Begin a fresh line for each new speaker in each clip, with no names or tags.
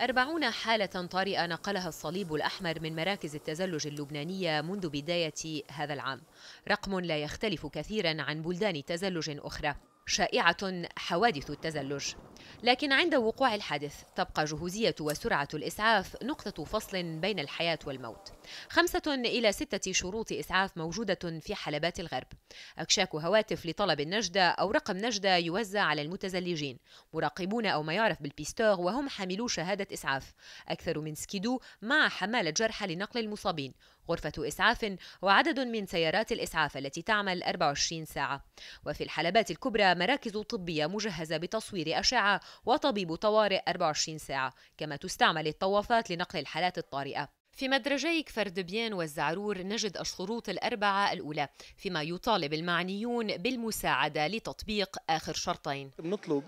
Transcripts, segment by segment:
أربعون حالة طارئة نقلها الصليب الأحمر من مراكز التزلج اللبنانية منذ بداية هذا العام رقم لا يختلف كثيرا عن بلدان تزلج أخرى شائعة حوادث التزلج لكن عند وقوع الحادث تبقى جهوزية وسرعة الإسعاف نقطة فصل بين الحياة والموت خمسة إلى ستة شروط إسعاف موجودة في حلبات الغرب أكشاك هواتف لطلب النجدة أو رقم نجدة يوزع على المتزلجين مراقبون أو ما يعرف بالبيستور وهم حاملو شهادة إسعاف أكثر من سكيدو مع حمالة جرحى لنقل المصابين غرفة إسعاف وعدد من سيارات الإسعاف التي تعمل 24 ساعة وفي الحلبات الكبرى مراكز طبية مجهزة بتصوير أشعة وطبيب طوارئ 24 ساعة كما تستعمل الطوافات لنقل الحالات الطارئة في مدرجي كفردبيان والزعرور نجد الشروط الأربعة الأولى فيما يطالب المعنيون بالمساعدة لتطبيق آخر شرطين
نطلب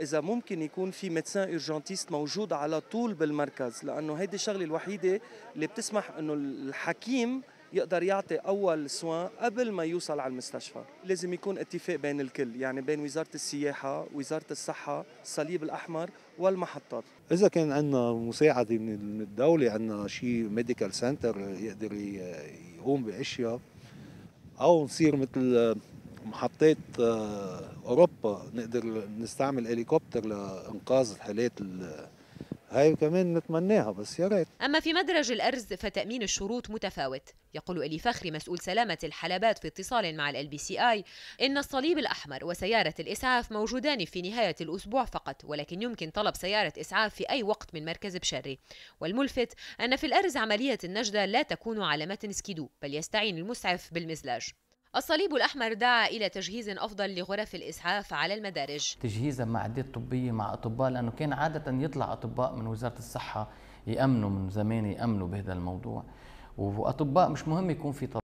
اذا ممكن يكون في ميدسان اورجنتيست موجود على طول بالمركز لانه هيدي الشغله الوحيده اللي بتسمح انه الحكيم يقدر يعطي اول سوان قبل ما يوصل على المستشفى لازم يكون اتفاق بين الكل يعني بين وزاره السياحه وزاره الصحه الصليب الاحمر والمحطات
اذا كان عندنا مساعده من الدوله عندنا شيء ميديكال سنتر يقدر يقوم باشياء او نصير مثل محطات آه، أوروبا نقدر نستعمل هليكوبتر لإنقاذ الحالات هاي كمان نتمناها بس يا ريت
أما في مدرج الأرز فتأمين الشروط متفاوت يقول إلي فخري مسؤول سلامة الحلبات في اتصال مع ال بي سي آي إن الصليب الأحمر وسيارة الإسعاف موجودان في نهاية الأسبوع فقط ولكن يمكن طلب سيارة إسعاف في أي وقت من مركز بشري والملفت أن في الأرز عملية النجدة لا تكون على متن سكيدو بل يستعين المسعف بالمزلاج الصليب الأحمر دعا إلى تجهيز أفضل لغرف الإسعاف على المدارج
تجهيزا مع عديد طبية مع أطباء لأنه كان عادة يطلع أطباء من وزارة الصحة يأمنوا من زمان يأمنوا بهذا الموضوع وأطباء مش مهم يكون في طبيب